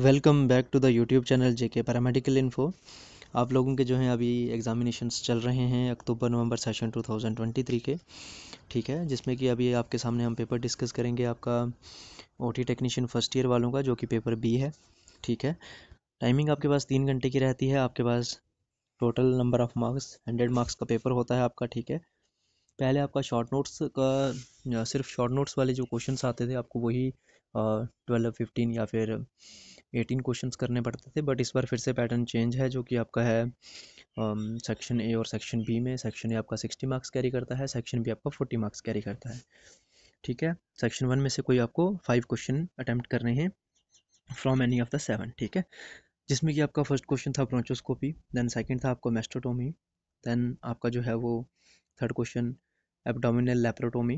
welcome back to the YouTube channel JK paramedical info आप लोगों के जो हैं अभी एग्ज़ामिनेशंस चल रहे हैं अक्टूबर नवंबर सेशन 2023 के ठीक है जिसमें कि अभी आपके सामने हम पेपर डिस्कस करेंगे आपका ओटी टेक्नीशियन फर्स्ट ईयर वालों का जो कि पेपर बी है ठीक है टाइमिंग आपके पास तीन घंटे की रहती है आपके पास total number of marks hundred marks का पेपर होता है आपका ठीक है पहले आपका शॉर्ट नोट्स का सिर्फ शॉर्ट नोट्स वाले जो क्वेश्चंस आते थे आपको वही ट्वेल्व फिफ्टीन या फिर एटीन क्वेश्चंस करने पड़ते थे बट इस बार फिर से पैटर्न चेंज है जो कि आपका है सेक्शन um, ए और सेक्शन बी में सेक्शन ए आपका सिक्सटी मार्क्स कैरी करता है सेक्शन बी आपका फोर्टी मार्क्स कैरी करता है ठीक है सेक्शन वन में से कोई आपको फाइव क्वेश्चन अटैम्प्ट करने हैं from any of the seven ठीक है जिसमें कि आपका फर्स्ट क्वेश्चन था ब्रोंचोस्कोपी देन सेकेंड था आपको मेस्टोटोमी देन आपका जो है वो third question abdominal laparotomy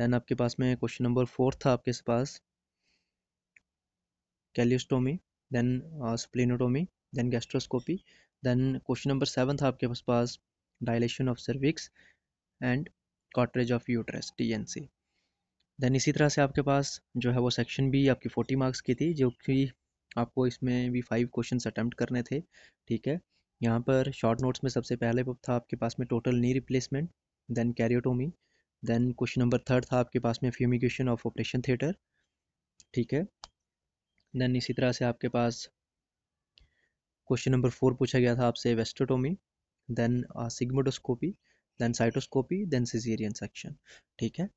then आपके पास में क्वेश्चन नंबर फोर्थ था आपके पास colostomy then splenotomy then gastroscopy then question number seven था आपके पास dilation of cervix and curettage of uterus T then इसी तरह से आपके पास जो है वो सेक्शन भी आपकी फोर्टी मार्क्स की थी जो कि आपको इसमें भी फाइव क्वेश्चन अटैम्प्ट करने थे ठीक है यहाँ पर शॉर्ट नोट्स में सबसे पहले था आपके पास में total knee replacement then cardiotomy then question number third था आपके पास में फ्यूमिगेशन ऑफ ऑपरेशन थिएटर ठीक है देन इसी तरह से आपके पास क्वेश्चन नंबर फोर पूछा गया था आपसे vasotomy then sigmoidoscopy then cystoscopy then caesarean section ठीक है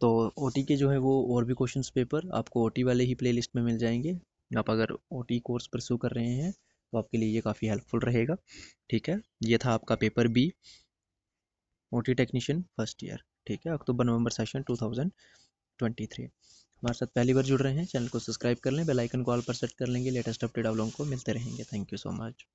तो ओ के जो है वो और भी क्वेश्चन पेपर आपको ओ वाले ही प्ले में मिल जाएंगे आप अगर ओ कोर्स परसू कर रहे हैं तो आपके लिए ये काफ़ी हेल्पफुल रहेगा ठीक है ये था आपका paper B O T technician first year ठीक है अक्टूबर नवंबर सेशन 2023 हमारे साथ पहली बार जुड़ रहे हैं चैनल को सब्सक्राइब कर लें बेल आइकन को ऑल पर सेट कर लेंगे लेटेस्ट अपडेट आप लोगों को मिलते रहेंगे थैंक यू सो मच